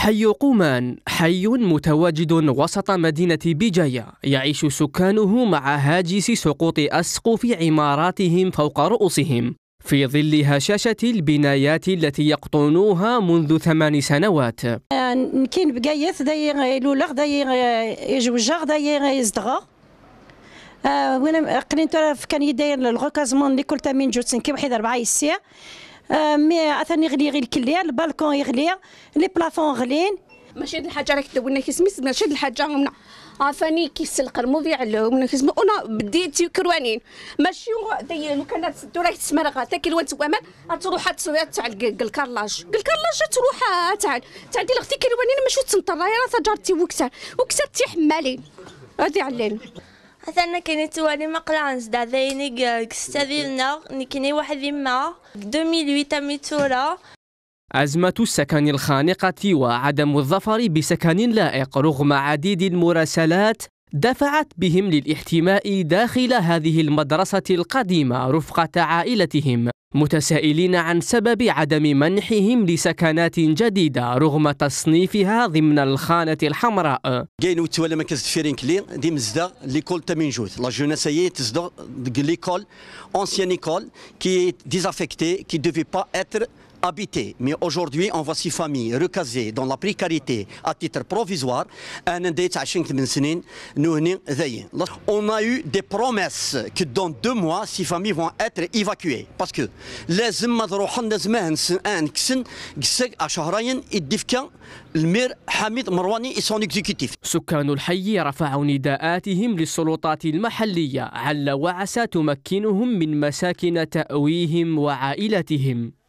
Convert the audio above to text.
حي قومان حي متواجد وسط مدينة بجاية يعيش سكانه مع هاجس سقوط أسقف عماراتهم فوق رؤوسهم في ظل هشاشة البنايات التي يقطنوها منذ ثمان سنوات نكين بقاية داي لولا داي يجوجا داي يزدغا آه، وانا قريت كان يداير الغوكازمون اللي كل تامين جوتسن كي واحد ربعه يسيا آه، مي عثاني غلي غير الكلية البالكون يغلي لي بلافون غلين ماشي هاد الحاجه راك تدوينا كي سميت ماشي هاد الحاجه منا عفاني كيسلق الموف يعلو من كيسمو انا بديت كروانين ماشي دي لو كان تسدو راك تسمرغ حتى كي الوان توامان تروح تاع الكارلاج الكارلاج تروح تاع تاع دي لختي كروانين ماشي تنطر راه تجارتي وكثر وكسر حمالين هادي علينا مثلا كاين توالي مقلع نزدا كستاذيل نغ نكني واحد ما 2008 ميتورا أزمة السكن الخانقة وعدم الظفر بسكن لائق رغم عديد المراسلات دفعت بهم للاحتماء داخل هذه المدرسة القديمة رفقة عائلتهم متسائلين عن سبب عدم منحهم لسكنات جديدة رغم تصنيفها ضمن الخانة الحمراء كاين مركز كلير دي ليكول لا ليكول ايكول كي ديزافيكتي كي با اتر habité, mais aujourd'hui on voit ces familles recasées dans la précarité à titre provisoire. On a eu des promesses que dans deux mois, ces familles vont être évacuées. Parce que les المير حميد مرواني إسون إكزيكتيف سكان الحي رفعوا نداءاتهم للسلطات المحلية عل وعسى تمكنهم من مساكن تأويهم وعائلتهم